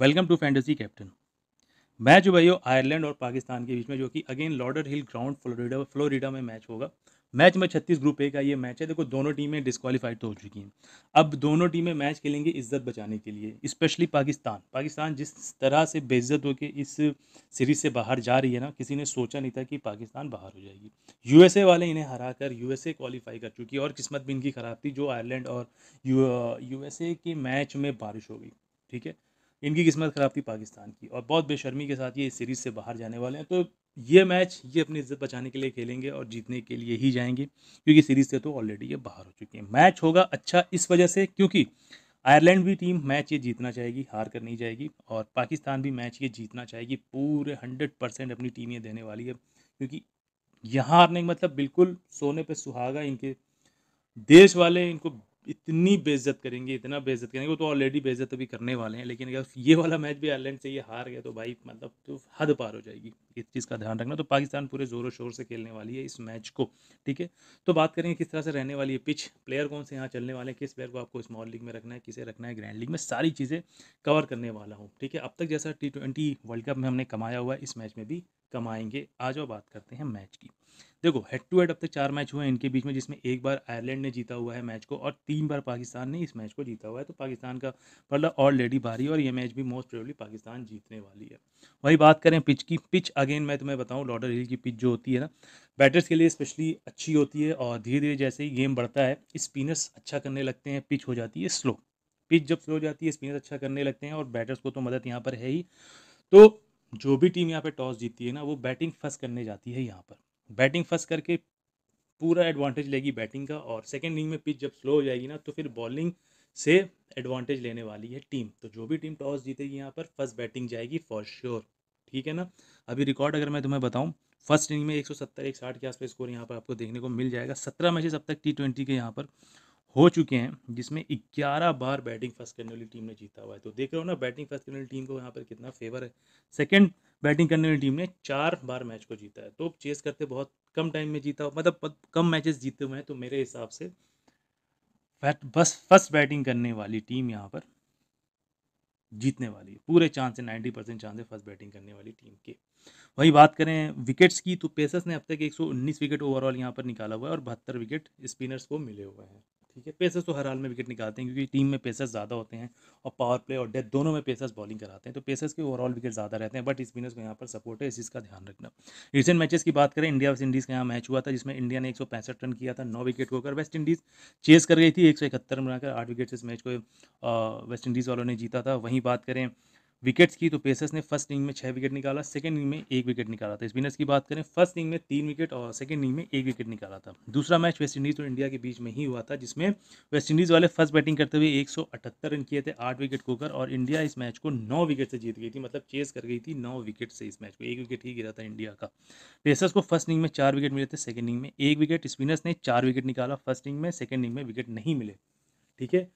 welcome to fantasy captain match भाई हो Ireland और पाकिस्तान के बीच में जो कि again Lauderhill ground Florida Florida में मैच होगा मैच में छत्तीस ग्रुप ए का ये मैच है देखो दोनों टीमें डिस्कवालीफाइड तो हो चुकी हैं अब दोनों टीमें मैच खेलेंगे इज्जत बचाने के लिए स्पेशली पाकिस्तान पाकिस्तान जिस तरह से बेइज्जत होकर इस सीरीज से बाहर जा रही है ना किसी ने सोचा नहीं था कि पाकिस्तान बाहर हो जाएगी यूएसए वाले इन्हें हरा कर यूएसए क्वालिफाई कर चुकी और किस्मत भी इनकी ख़राब थी जो आयरलैंड और यूएसए के मैच में बारिश हो गई ठीक है इनकी किस्मत ख़राब थी पाकिस्तान की और बहुत बेशर्मी के साथ ये इस सीरीज़ से बाहर जाने वाले हैं तो ये मैच ये अपनी इज्जत बचाने के लिए खेलेंगे और जीतने के लिए ही जाएंगे क्योंकि सीरीज़ से तो ऑलरेडी ये बाहर हो चुकी है मैच होगा अच्छा इस वजह से क्योंकि आयरलैंड भी टीम मैच ये जीतना चाहेगी हार कर नहीं जाएगी और पाकिस्तान भी मैच ये जीतना चाहेगी पूरे हंड्रेड परसेंट अपनी टीम ये देने वाली है क्योंकि यहाँ हारने का मतलब बिल्कुल सोने पर सुहागा इनके देश वाले इनको इतनी बेइज्जत करेंगे इतना बेइज्जत करेंगे वो तो ऑलरेडी बेइज्जत अभी करने वाले हैं लेकिन अगर ये वाला मैच भी आयरलैंड से ये हार गया तो भाई मतलब तो हद पार हो जाएगी इस चीज़ का ध्यान रखना तो पाकिस्तान पूरे ज़ोरों शोर से खेलने वाली है इस मैच को ठीक है तो बात करेंगे किस तरह से रहने वाली है पिच प्लेयर कौन से यहाँ चलने वाले हैं किस प्लेयर को आपको स्मॉल लीग में रखना है किसे रखना है ग्रैंड लीग में सारी चीज़ें कवर करने वाला हूँ ठीक है अब तक जैसा टी वर्ल्ड कप में हमने कमाया हुआ है इस मैच में भी कमाएंगे आज और बात करते हैं मैच की देखो हेड टू हेड अब तक तो चार मैच हुए हैं इनके बीच में जिसमें एक बार आयरलैंड ने जीता हुआ है मैच को और तीन बार पाकिस्तान ने इस मैच को जीता हुआ है तो पाकिस्तान का पल्ला ऑलरेडी भारी और ये मैच भी मोस्ट प्रोबली पाकिस्तान जीतने वाली है वही बात करें पिच की पिच अगेन मैं तुम्हें बताऊँ लॉडर हिल की पिच जो होती है ना बैटर्स के लिए स्पेशली अच्छी होती है और धीरे धीरे जैसे ही गेम बढ़ता है स्पिनर्स अच्छा करने लगते हैं पिच हो जाती है स्लो पिच जब स्लो जाती है स्पिनर्स अच्छा करने लगते हैं और बैटर्स को तो मदद यहाँ पर है ही तो जो भी टीम यहाँ पे टॉस जीतती है ना वो बैटिंग फर्स्ट करने जाती है यहाँ पर बैटिंग फर्स्ट करके पूरा एडवांटेज लेगी बैटिंग का और सेकेंड इनिंग में पिच जब स्लो हो जाएगी ना तो फिर बॉलिंग से एडवांटेज लेने वाली है टीम तो जो भी टीम टॉस जीतेगी यहाँ पर फर्स्ट बैटिंग जाएगी फॉर श्योर ठीक है ना अभी रिकॉर्ड अगर मैं तुम्हें बताऊँ फर्स्ट इनिंग में एक सौ सत्तर एक साठ के आसपास स्कोर यहाँ पर आपको देखने को मिल जाएगा सत्रह मैचेस अब तक टी ट्वेंटी के यहाँ पर हो चुके हैं जिसमें 11 बार बैटिंग फर्स्ट करने वाली टीम ने जीता हुआ है तो देख रहे हो ना बैटिंग फर्स्ट करने वाली टीम को यहाँ पर कितना फेवर है सेकंड बैटिंग करने वाली टीम ने चार बार मैच को जीता है तो चेस करते बहुत कम टाइम में जीता हुआ मतलब कम मैचेस जीते हुए हैं तो मेरे हिसाब से बस फर्स्ट बैटिंग करने वाली टीम यहाँ पर जीतने वाली है पूरे चांस है नाइन्टी परसेंट चांस है फर्स्ट बैटिंग करने वाली टीम के वही बात करें विकेट्स की तो पेसर्स ने अब तक उन्नीस विकेट ओवरऑल यहाँ पर निकाला हुआ है और बहत्तर विकेट स्पिनर्स को मिले हुए हैं ठीक है पेसर्स तो हर हाल में विकेट निकालते हैं क्योंकि टीम में पेसर्स ज़्यादा होते हैं और पावर प्ले और डेथ दोनों में पेसर्स बॉलिंग कराते हैं तो पेसर्स के ओवरऑल विकेट ज़्यादा रहते हैं बट स्पिनर्स को यहाँ पर सपोर्ट है इस चीज़ का ध्यान रखना रिसेंट मैचेस की बात करें इंडिया वेस्ट इंडीज़ का यहाँ मैच हुआ था जिसमें इंडिया ने एक रन किया था नौ विकेट होकर वेस्ट इंडीज़ चेस कर गई थी एक सौ इकहत्तर बनाकर आठ विकेट से इस मैच को वेस्ट इंडीज़ वालों ने जीता था वहीं बात करें विकेट्स की तो पेसर्स ने फर्स्ट इनिंग में छः विकेट निकाला सेकंड इनिंग में एक विकेट निकाला था स्पिनर्स की बात करें फर्स्ट इनिंग में तीन विकेट और सेकंड इनिंग में एक विकेट निकाला था दूसरा मैच वेस्ट इंडीज़ और इंडिया के बीच में ही हुआ था जिसमें वेस्ट इंडीज़ वाले फर्स्ट बैटिंग करते हुए एक रन किए थे आठ विकेट खोकर और इंडिया इस मैच को नौ विकेट से जीत गई थी मतलब चेस कर गई थी नौ विकेट से इस मैच को एक विकेट ही गिरा था इंडिया का पेसर्स को फर्स्ट इनिंग में चार विकेट मिले थे सेकेंड इनिंग में एक विकेट स्पिनर्स ने चार विकेट निकाला फर्स्ट इनिंग में सेकेंड इनिंग में विकेट नहीं मिले ठीक है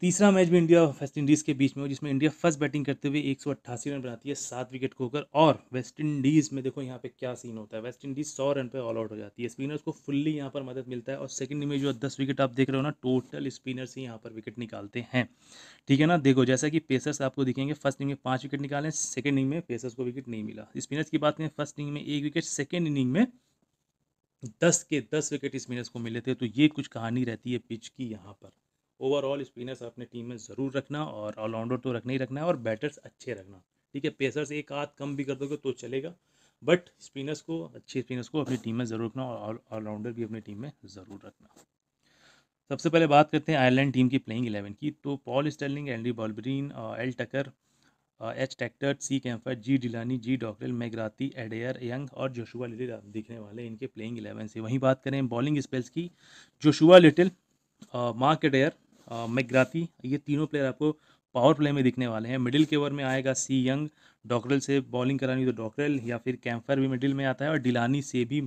तीसरा मैच भी इंडिया और वेस्ट इंडीज़ के बीच में हो जिसमें इंडिया फर्स्ट बैटिंग करते हुए एक रन बनाती है सात विकेट खोकर और वेस्ट इंडीज़ में देखो यहाँ पे क्या सीन होता है वेस्ट इंडीज़ सौ रन पे ऑल आउट हो जाती है स्पिनर्स को फुल्ली यहाँ पर मदद मिलता है और सेकंड में जो दस विकेट आप देख रहे हो ना टोटल स्पिनर्स ही यहाँ पर विकेट निकालते हैं ठीक है ना देखो जैसा कि पेसर्स आपको दिखेंगे फर्स्ट इनिंग में पाँच विकेट निकालें सेकेंड इनिंग में पेसर्स को विकेट नहीं मिला स्पिनर्स की बात करें फर्स्ट इनिंग में एक विकेट सेकेंड इनिंग में दस के दस विकेट स्पिनर्स को मिले थे तो ये कुछ कहानी रहती है पिच की यहाँ पर ओवरऑल स्पिनर्स अपने टीम में ज़रूर रखना और ऑलराउंडर तो रखना ही रखना है और बैटर्स अच्छे रखना ठीक है पेसर्स एक आध कम भी कर दोगे तो चलेगा बट स्पिनर्स को अच्छे स्पिनर्स को अपनी टीम में ज़रूर रखना और ऑलराउंडर भी अपनी टीम में ज़रूर रखना सबसे पहले बात करते हैं आयरलैंड टीम की प्लेइंग एलेवन की तो Paul Stirling Andrew Balbirnie L Tucker H Tector C Campher G Delany G Dockrell McCarthy Adair Young और जोशुआ लिटिल दिखने वाले इनके प्लेइंग एलेवन से वहीं बात करें बॉलिंग स्पेल्स की Joshua Little Mark Adair McCarthy ये तीनों प्लेयर आपको पावर प्ले में दिखने वाले हैं मिडिल के ओवर में आएगा सी यंग डॉकरल से बॉलिंग करानी तो डॉकरल या फिर कैम्फर भी मिडिल में आता है और डिलानी से भी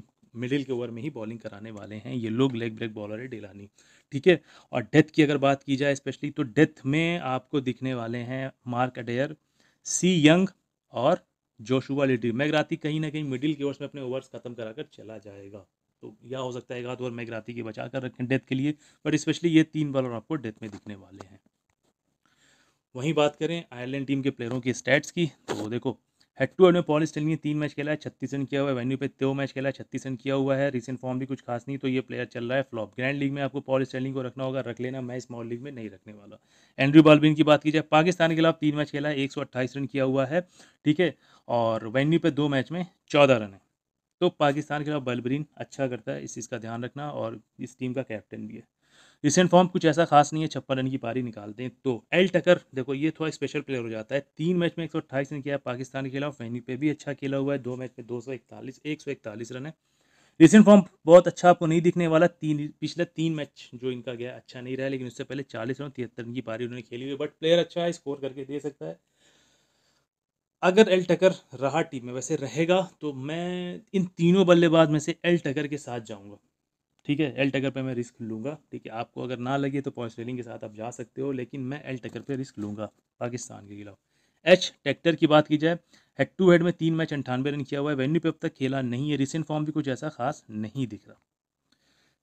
मिडिल के ओवर में ही बॉलिंग कराने वाले हैं ये लोग लेग ब्रेक बॉलर है डिलानी ठीक है और डेथ की अगर बात की जाए स्पेशली तो डेथ में आपको दिखने वाले हैं मार्क अडेयर सी यंग और जोशुआ लिटी मैगराती कहीं ना कहीं मिडिल के ओवर्स में अपने ओवर्स खत्म कराकर चला जाएगा तो यह हो सकता है एक आध ओवर मैगराती की बचा कर रखें डेथ के लिए बट स्पेशली ये तीन बॉलर आपको डेथ में दिखने वाले हैं वहीं बात करें आयरलैंड टीम के प्लेयरों की स्टैट्स की तो वो देखो हेड टू हेड में पॉलिस टेलिंग ने तीन मैच खेला है छत्तीस रन किया हुआ है वेन्यू पे दो मैच खेला है छत्तीस रन किया हुआ है रिसेंट फॉर्म भी कुछ खास नहीं तो ये प्लेयर चल रहा है फ्लॉप ग्रैंड लीग में आपको पॉल स्टेलिंग को रखना होगा रख लेना मैं स्मॉल लीग में नहीं रखने वाला एंड्रू बॉलबिन की बात की जाए पाकिस्तान के खिलाफ तीन मैच खेला है एक रन किया हुआ है ठीक है और वेन्यू पे दो मैच में चौदह रन है तो पाकिस्तान के खिलाफ बलबरीन अच्छा करता है इस चीज़ का ध्यान रखना और इस टीम का कैप्टन भी है रिसेंट फॉर्म कुछ ऐसा खास नहीं है छप्पन रन की पारी निकालते हैं तो एल टकर देखो ये थोड़ा स्पेशल प्लेयर हो जाता है तीन मैच में एक सौ अट्ठाईस रन किया है पाकिस्तान के खिलाफ वहीं पे भी अच्छा खेला हुआ है दो मैच में दो सौ इकतालीस एक सौ इकतालीस रन है रिसेंट फॉर्म बहुत अच्छा आपको नहीं दिखने वाला तीन पिछले तीन मैच जो इनका गया अच्छा नहीं रहा लेकिन उससे पहले चालीस रन तिहत्तर रन की पारी उन्होंने खेली हुई बट प्लेयर अच्छा है स्कोर करके दे सकता है अगर एल टकर रहा टीम में वैसे रहेगा तो मैं इन तीनों बल्लेबाज में से एल टकर के साथ जाऊंगा ठीक है एल टकर पे मैं रिस्क लूँगा ठीक है आपको अगर ना लगे तो पॉइंट रेलिंग के साथ आप जा सकते हो लेकिन मैं एल टकर पे रिस्क लूँगा पाकिस्तान के खिलाफ एच टेक्टर की बात की जाए हेड टू हेड में तीन मैच अंठानवे रन किया हुआ है वेन्यू पे अब तक खेला नहीं है रिसेंट फॉर्म भी कुछ ऐसा खास नहीं दिख रहा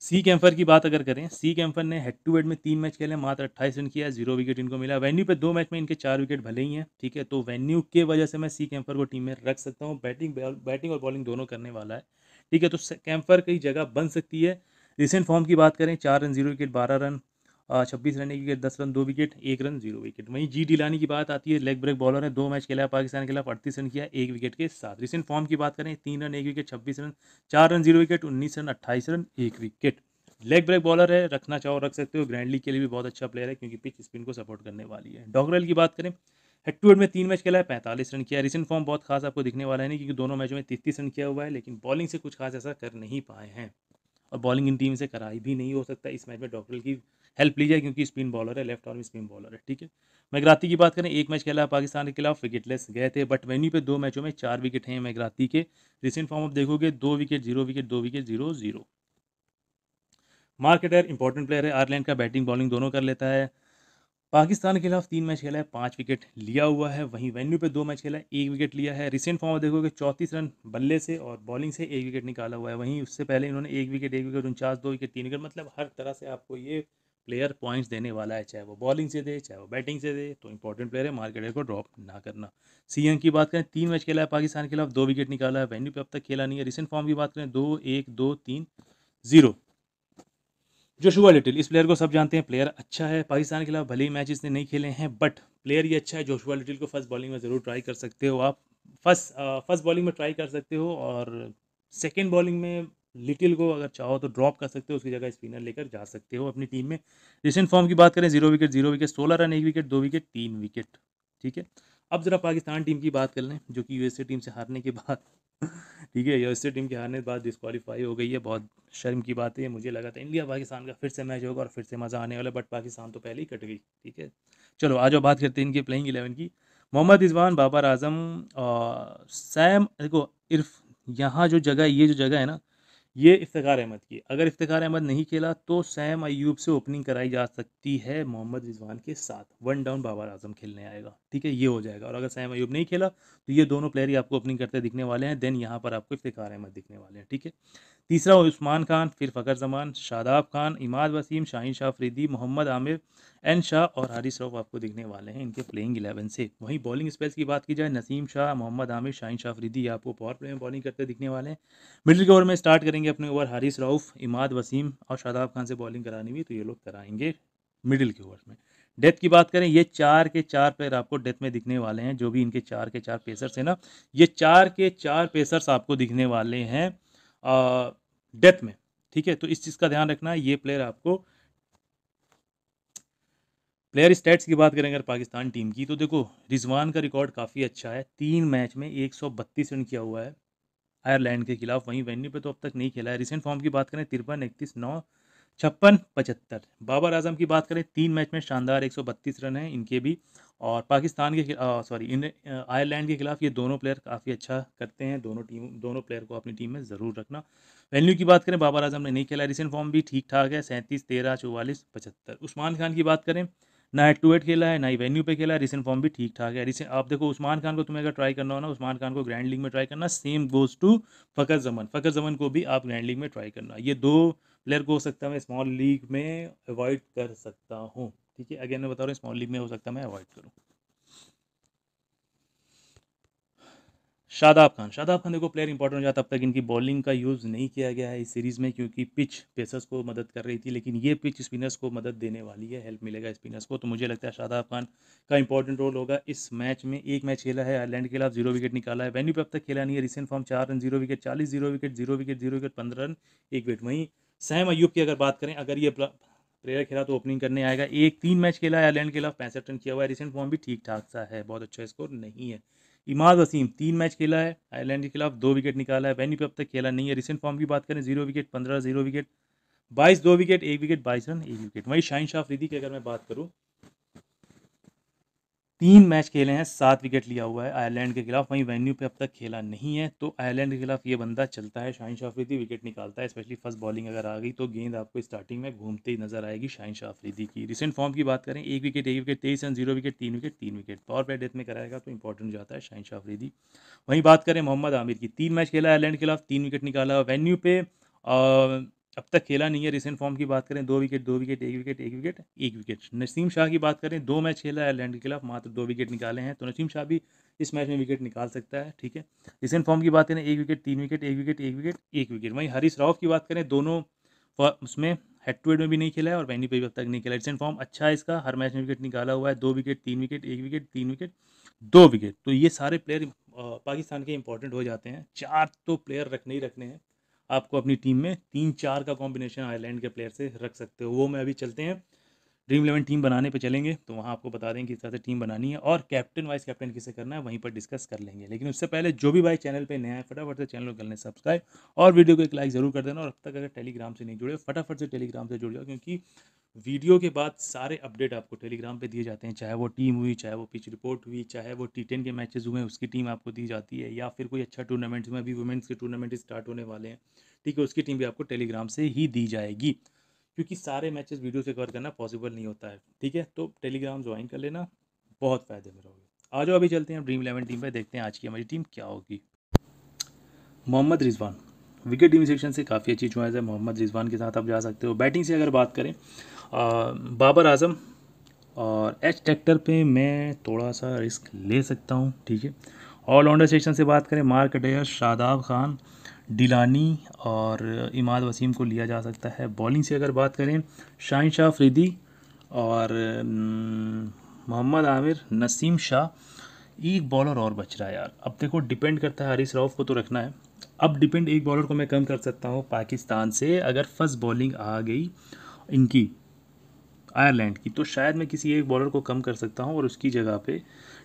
सी कैम्फर की बात अगर करें सी कैम्फर ने हेड टू हेड में तीन मैच खेले मात्र अट्ठाईस रन किया जीरो विकेट इनको मिला वेन्यू पे दो मैच में इनके चार विकेट भले ही हैं ठीक है तो वेन्यू के वजह से मैं सी कैम्फर को टीम में रख सकता हूँ बैटिंग बैटिंग और बॉलिंग दोनों करने वाला है ठीक है तो कैम्फर कई जगह बन सकती है रिसेंट फॉर्म की बात करें चार रन जीरो विकेट बारह रन छब्बीस रन एक विकेट दस रन दो विकेट एक रन जीरो विकेट वहीं जी डिलानी की बात आती है लेग ब्रेक बॉलर है दो मैच खेला पाकिस्तान के खिलाफ अड़तीस रन किया एक विकेट के साथ रिसेंट फॉर्म की बात करें तीन रन एक विकेट छब्बीस रन चार रन जीरो विकेट उन्नीस रन अट्ठाईस रन एक विकेट लेग ब्रेक बॉलर है रखना चाहो रख सकते हो ग्रैंड लीग के लिए भी बहुत अच्छा प्लेयर है क्योंकि पिच स्पिन को सपोर्ट करने वाली है डॉगरल की बात करें हेड टू हेड में तीन मैच खेला है पैंतालीस रन किया रिसेंट फॉर्म बहुत खास आपको दिखने वाला है नहीं क्योंकि दोनों मैचों में तीस रन किया हुआ है लेकिन बॉलिंग से कुछ खास ऐसा कर नहीं पाए हैं और बॉलिंग इन टीम से कराई भी नहीं हो सकता इस मैच में डॉक्टर की हेल्प ली जाए क्योंकि स्पिन बॉलर है लेफ्ट आर्म स्पिन बॉलर है ठीक है मैगराती की बात करें एक मैच खेला पाकिस्तान के खिलाफ विकेटलेस गए थे बट वेन्यू पे दो मैचों में चार विकेट हैं मैगराती के रिसेंट फॉर्म आप देखोगे दो विकेट जीरो विकेट दो wicket zero zero Mark Adair important player है आयरलैंड का बैटिंग बॉलिंग दोनों कर लेता है पाकिस्तान के खिलाफ तीन मैच खेला है पाँच विकेट लिया हुआ है वहीं वेन्यू पे दो मैच खेला है एक विकेट लिया है रिसेंट फॉर्म में देखोगे चौंतीस रन बल्ले से और बॉलिंग से एक विकेट निकाला हुआ है वहीं उससे पहले इन्होंने एक विकेट एक विकेट उनचास दो विकेट तीन विकेट मतलब हर तरह से आपको ये प्लेयर पॉइंट्स देने वाला है चाहे वो बॉलिंग से दे चाहे वो बैटिंग से दे तो इंपॉर्टेंट प्लेयर है मार्केट को ड्रॉप ना करना सी की बात करें तीन मैच खेला है पाकिस्तान के खिलाफ दो विकेट निकाला है वेन्यू पे अब तक खेला नहीं है रिसेंट फॉर्म की बात करें दो एक दो तीन जीरो जोशुआ लिटिल इस प्लेयर को सब जानते हैं प्लेयर अच्छा है पाकिस्तान के खिलाफ भले ही मैच इसने नहीं खेले हैं बट प्लेयर ये अच्छा है जोशुआ लिटिल को फर्स्ट बॉलिंग में ज़रूर ट्राई कर सकते हो आप फर्स्ट फर्स्ट बॉलिंग में ट्राई कर सकते हो और सेकेंड बॉलिंग में लिटिल को अगर चाहो तो ड्रॉप कर सकते हो उसकी जगह स्पिनर लेकर जा सकते हो अपनी टीम में रिसेंट फॉर्म की बात करें जीरो विकेट जीरो विकेट सोलह रन एक विकेट दो विकेट तीन विकेट ठीक है अब ज़रा पाकिस्तान टीम की बात कर लें जो कि यूएसए टीम से हारने के बाद ठीक है यूएसए टीम के हारने के बाद डिस्कवालीफाई हो गई है बहुत शर्म की बात है मुझे लगा था इंडिया पाकिस्तान का फिर से मैच होगा और फिर से मज़ा आने वाला बट पाकिस्तान तो पहले ही कट गई ठीक है चलो आज बात करते हैं इनके प्लेइंग इलेवन की मोहम्मद रिजवान बाबर आजम और सैम देखो इर्फ यहाँ जो जगह ये जो जगह है ना ये इफ्तार अहमद की अगर इफ्तार अहमद नहीं खेला तो सैम अयूब से ओपनिंग कराई जा सकती है मोहम्मद रिजवान के साथ वन डाउन बाबर आजम खेलने आएगा ठीक है ये हो जाएगा और अगर सैम अयूब नहीं खेला तो ये दोनों प्लेयर ही आपको ओपनिंग करते दिखने वाले हैं देन यहाँ पर आपको इफ्तार अहमद दिखने वाले हैं ठीक है तीसरा उस्मान खान फिर फ़खर जमान शादाब खान इमाद वसीम शाहिन शाह फरीदी मोहम्मद आमिर एन शाह और हारिस रऊफ आपको दिखने वाले हैं इनके प्लेइंग एलेवन से वहीं बॉलिंग स्पेल्स की बात की जाए नसीम शाह मोहम्मद आमिर शाहिन शाह फरीदी आपको पावर प्ले में बॉलिंग करते दिखने वाले हैं मिडिल के ओवर में स्टार्ट करेंगे करेंगे अपने ओवर हारिस राउफ इमाद वसीम और शादाब खान से बॉलिंग करानी हुई तो ये लोग कराएंगे मिडिल के ओवर में डेथ की बात करें ये चार के चार प्लेयर आपको डेथ में दिखने वाले हैं जो भी इनके चार के चार पेसर्स हैं ना ये चार के चार पेसर्स आपको दिखने वाले हैं डेथ में ठीक है तो इस चीज़ का ध्यान रखना ये प्लेयर आपको प्लेयर स्टैट्स की बात करें अगर पाकिस्तान टीम की तो देखो रिजवान का रिकॉर्ड काफ़ी अच्छा है तीन मैच में 132 रन किया हुआ है आयरलैंड के खिलाफ वहीं वेन्यू पे तो अब तक नहीं खेला है रिसेंट फॉर्म की बात करें तिरपन इकतीस नौ छप्पन पचहत्तर बाबर आजम की बात करें तीन मैच में शानदार एक रन हैं इनके भी और पाकिस्तान के सॉरी इन आयरलैंड के खिलाफ ये दोनों प्लेयर काफ़ी अच्छा करते हैं दोनों टीम दोनों प्लेयर को अपनी टीम में ज़रूर रखना वेन्यू की बात करें बाबर आजम ने नहीं खेला रिसेंट फॉर्म भी ठीक ठाक है सैंतीस तेरह चौवालीस पचहत्तर उस्मान खान की बात करें ना एट खेला है ना ही वेन्यू पे खेला है रिसेंट फॉर्म भी ठीक ठाक है रिसेंट आप देखो उस्मान खान को तुम्हें अगर ट्राई करना हो ना उस्मान खान को ग्रैंड लीग में ट्राई करना same goes to Fakhar Zaman Fakhar जमन को भी आप ग्रैंड लीग में ट्राई करना ये दो प्लेयर को हो सकता है मैं स्मॉल लीग में अवॉइड कर सकता हूँ ठीक है अगेन मैं बता रहा हूँ स्मॉल लीग में हो सकता है मैं अवॉइड करूँ शादाब खान शादाब खान देखो प्लेयर इंपॉर्टेंट हो जाता अब तक इनकी बॉलिंग का यूज़ नहीं किया गया है इस सीरीज़ में क्योंकि पिच पेसर्स को मदद कर रही थी लेकिन ये पिच स्पिनर्स को मदद देने वाली है हेल्प मिलेगा स्पिनर्स को तो मुझे लगता है शादाब खान का इंपॉर्टेंट रोल होगा इस मैच में एक मैच खेला है आयरलैंड के खिलाफ जीरो विकेट निकाला है वेन्यू पर अब तक खेला नहीं है रिसेंट फॉर्म चार रन जीरो विकेट चालीस zero wicket zero wicket zero wicket पंद्रह रन एक विकेट वहीं सैम अयूब की अगर बात करें अगर ये प्लेयर खेला तो ओपनिंग करने आएगा एक तीन मैच खेला है आयरलैंड के खिलाफ पैंसठ रन किया हुआ है रिसेंट फॉर्म भी ठीक ठाक सा है बहुत अच्छा स्कोर नहीं है इमाद वसीम तीन मैच खेला है आयरलैंड के खिलाफ दो विकेट निकाला है वैनी पे अब तक खेला नहीं है रिसेंट फॉर्म की बात करें जीरो विकेट पंद्रह जीरो विकेट बाईस दो विकेट एक विकेट बाईस रन एक विकेट वहीं शाइन शाह अफरीदी की अगर मैं बात करूँ तीन मैच खेले हैं सात विकेट लिया हुआ है आयरलैंड के खिलाफ वहीं वेन्यू पे अब तक खेला नहीं है तो आयरलैंड के खिलाफ ये बंदा चलता है शाहिन शाफरीदी विकेट निकालता है स्पेशली फर्स्ट बॉलिंग अगर आ गई तो गेंद आपको स्टार्टिंग में घूमते ही नजर आएगी शाहिन शाफरीदी की रिसेंट फॉर्म की बात करें एक विकेट एक विकेट तेईस रन जीरो विकेट तीन विकेट तीन विकेट पावर प्ले डेथ में कराएगा तो इंपॉर्टेंट जाता है शाहिन शाफरीदी वहीं बात करें मोहम्मद आमिर की तीन मैच खेला आयरलैंड के खिलाफ तीन विकेट निकाला वेन्यू पे अब तक खेला नहीं है रिसेंट फॉर्म की बात करें दो विकेट दो विकेट एक विकेट एक विकेट एक विकेट नसीम शाह की बात करें दो मैच खेला आयरलैंड के खिलाफ मात्र दो विकेट निकाले हैं तो नसीम शाह भी इस मैच में विकेट निकाल सकता है ठीक है रिसेंट फॉर्म की बात करें एक विकेट तीन विकेट एक विकेट एक विकेट एक विकेट वहीं हरीश राव की बात करें दोनों उसमें हेड टू हेड में भी नहीं खेला है और वैनी पे भी अब तक नहीं खेला रिसेंट फॉर्म अच्छा है इसका हर मैच में विकेट निकाला हुआ है दो विकेट तीन विकेट एक विकेट तीन विकेट दो विकेट तो ये सारे प्लेयर पाकिस्तान के इंपॉर्टेंट हो जाते हैं चार तो प्लेयर रखने ही रखने हैं आपको अपनी टीम में तीन चार का कॉम्बिनेशन आयरलैंड के प्लेयर से रख सकते हो वो मैं अभी चलते हैं ड्रीम इलेवन टीम बनाने पे चलेंगे तो वहाँ आपको बता देंगे किस तरह से टीम बनानी है और कैप्टन वाइस कैप्टन किसे करना है वहीं पर डिस्कस कर लेंगे लेकिन उससे पहले जो भी भाई चैनल पे नया है फटाफट से चैनल को कर लें सब्सक्राइब और वीडियो को एक लाइक ज़रूर कर देना और अब तक अगर टेलीग्राम से नहीं जुड़े फटाफट से टेलीग्राम से जुड़ जाओ क्योंकि वीडियो के बाद सारे अपडेट आपको टेलीग्राम पर दिए जाते हैं चाहे वो टीम हुई चाहे वो पिच रिपोर्ट हुई चाहे वो टी टेन के मैचेज हुए उसकी टीम आपको दी जाती है या फिर कोई अच्छा टूर्नामेंट हुए अभी वुमेंस के टूर्नामेंट स्टार्ट होने वाले हैं ठीक है उसकी टीम भी आपको टेलीग्राम से ही दी जाएगी क्योंकि सारे मैचेस वीडियो से कवर करना पॉसिबल नहीं होता है ठीक है तो टेलीग्राम ज्वाइन कर लेना बहुत फ़ायदे में रहोगे आ जाओ अभी चलते हैं ड्रीम इलेवन टीम पर देखते हैं आज की हमारी टीम क्या होगी Mohammad Rizwan wicket team section से काफ़ी अच्छी चॉइस है मोहम्मद रिजवान के साथ आप जा सकते हो बैटिंग से अगर बात करें बाबर आजम और एच ट्रैक्टर पे मैं थोड़ा सा रिस्क ले सकता हूँ ठीक है ऑलराउंडर सेक्शन से बात करें Mark Adair Shadab Khan Delany और इमाद वसीम को लिया जा सकता है बॉलिंग से अगर बात करें शाहिन शाह फ्रीदी और हम्म, मोहम्मद आमिर नसीम शाह एक बॉलर और बच रहा है यार अब देखो डिपेंड करता है हरीश राव को तो रखना है अब डिपेंड एक बॉलर को मैं कम कर सकता हूँ पाकिस्तान से अगर फर्स्ट बॉलिंग आ गई इनकी आयरलैंड की तो शायद मैं किसी एक बॉलर को कम कर सकता हूँ और उसकी जगह पे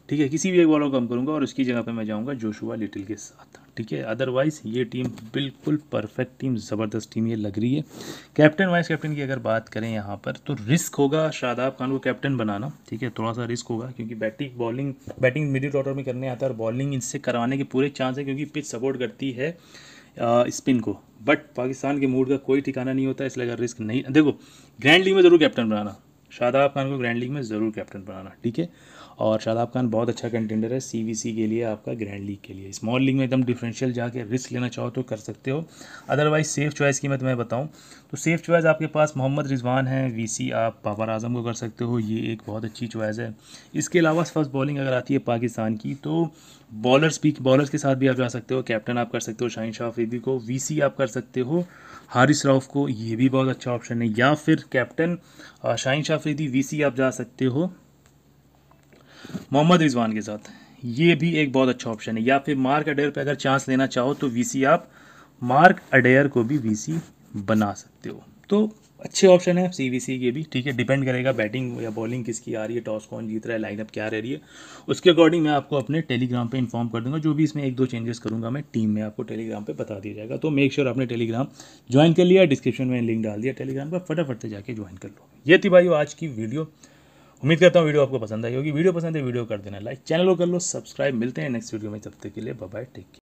ठीक है किसी भी एक बॉलर को कम करूँगा और उसकी जगह पे मैं जाऊँगा जोशुआ लिटिल के साथ ठीक है अदरवाइज़ ये टीम बिल्कुल परफेक्ट टीम ज़बरदस्त टीम ये लग रही है कैप्टन वाइस कैप्टन की अगर बात करें यहाँ पर तो रिस्क होगा शादाब खान को कैप्टन बनाना ठीक है थोड़ा सा रिस्क होगा क्योंकि batting bowling batting middle order में करने आता है और बॉलिंग इनसे करवाने के पूरे चांस है क्योंकि पिच सपोर्ट करती है स्पिन को बट पाकिस्तान के मूड का कोई ठिकाना नहीं होता इसलिए अगर रिस्क नहीं देखो ग्रैंड लीग में ज़रूर कैप्टन बनाना शादाब खान को ग्रैंड लीग में ज़रूर कैप्टन बनाना ठीक है और शादाब खान बहुत अच्छा कंटेंडर है सीवीसी के लिए आपका ग्रैंड लीग के लिए स्मॉल लीग में एकदम डिफरेंशियल जाके रिस्क लेना चाहो तो कर सकते हो अदरवाइज सेफ चॉइस की मैं तुम्हें बताऊँ तो सेफ चॉइस आपके पास मोहम्मद रिजवान है सी आप बाबर आजम को कर सकते हो ये एक बहुत अच्छी चॉइस है इसके अलावा फर्स्ट बॉलिंग अगर आती है पाकिस्तान की तो बॉलर्स भी बॉलर्स के साथ भी आप जा सकते हो कैप्टन आप कर सकते हो शाहिन शाह अफरीदी को सी आप कर सकते हो हारिस राउफ को ये भी बहुत अच्छा ऑप्शन है या फिर कैप्टन शाहिन शाह अफरीदी सी आप जा सकते हो मोहम्मद रिजवान के साथ ये भी एक बहुत अच्छा ऑप्शन है या फिर मार्क अडेयर पे अगर चांस लेना चाहो तो वीसी आप मार्क अडेयर को भी वीसी बना सकते हो तो अच्छे ऑप्शन है सीवीसी के भी ठीक है डिपेंड करेगा बैटिंग या बॉलिंग किसकी आ रही है टॉस कौन जीत रहा है लाइनअप क्या रह रही है उसके अकॉर्डिंग मैं आपको अपने टेलीग्राम पे इन्फॉर्म कर दूंगा जो भी इसमें एक दो चेंजेस करूंगा मैं टीम में आपको टेलीग्राम पे बता दिया जाएगा तो मेक श्योर sure आपने टेलीग्राम ज्वाइन कर लिया डिस्क्रिप्शन में लिंक डाल दिया टेलीग्राम पर फटाफट से जाकर ज्वाइन कर लो ये थी भाई आज की वीडियो उम्मीद करता हूँ वीडियो आपको पसंद आई होगी वीडियो पसंद है वीडियो कर देना लाइक चैनल को कर लो सब्सक्राइब मिलते हैं नेक्स्ट वीडियो में तब तक के लिए बाय टेक केयर